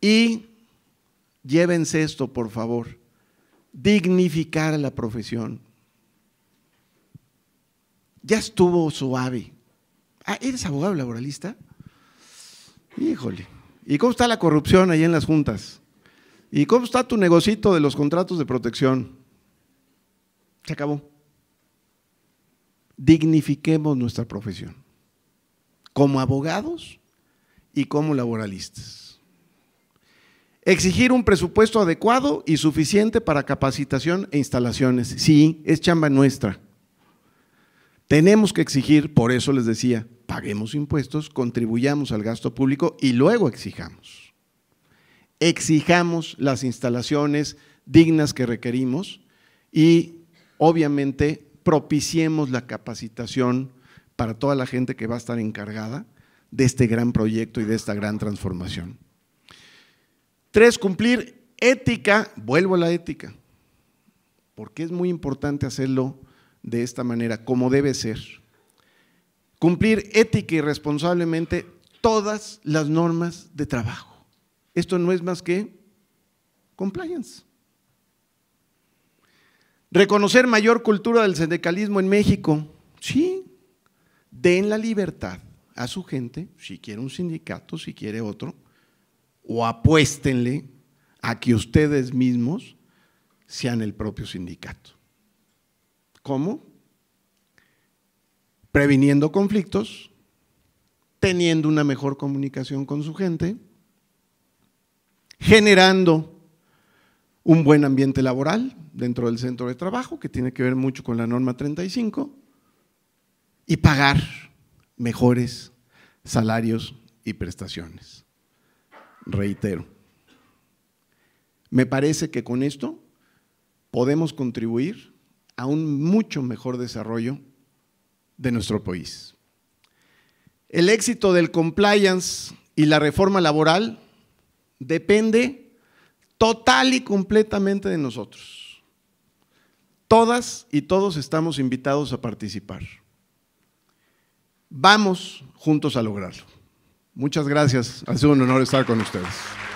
Y llévense esto, por favor, dignificar la profesión. Ya estuvo suave. Ah, ¿eres abogado laboralista? Híjole. ¿Y cómo está la corrupción ahí en las juntas? ¿Y cómo está tu negocito de los contratos de protección? Se acabó. Dignifiquemos nuestra profesión como abogados y como laboralistas. Exigir un presupuesto adecuado y suficiente para capacitación e instalaciones. Sí, es chamba nuestra. Tenemos que exigir, por eso les decía, paguemos impuestos, contribuyamos al gasto público y luego exijamos. Exijamos las instalaciones dignas que requerimos y obviamente propiciemos la capacitación para toda la gente que va a estar encargada de este gran proyecto y de esta gran transformación. Tres, cumplir ética. Vuelvo a la ética, porque es muy importante hacerlo de esta manera, como debe ser. Cumplir ética y responsablemente todas las normas de trabajo. Esto no es más que compliance. Reconocer mayor cultura del sindicalismo en México. Sí, den la libertad a su gente, si quiere un sindicato, si quiere otro, o apuéstenle a que ustedes mismos sean el propio sindicato. ¿Cómo? Previniendo conflictos, teniendo una mejor comunicación con su gente, generando un buen ambiente laboral dentro del centro de trabajo, que tiene que ver mucho con la norma 35, y pagar mejores salarios y prestaciones reitero. Me parece que con esto podemos contribuir a un mucho mejor desarrollo de nuestro país. El éxito del compliance y la reforma laboral depende total y completamente de nosotros. Todas y todos estamos invitados a participar. Vamos juntos a lograrlo. Muchas gracias. Ha sido un honor estar con ustedes.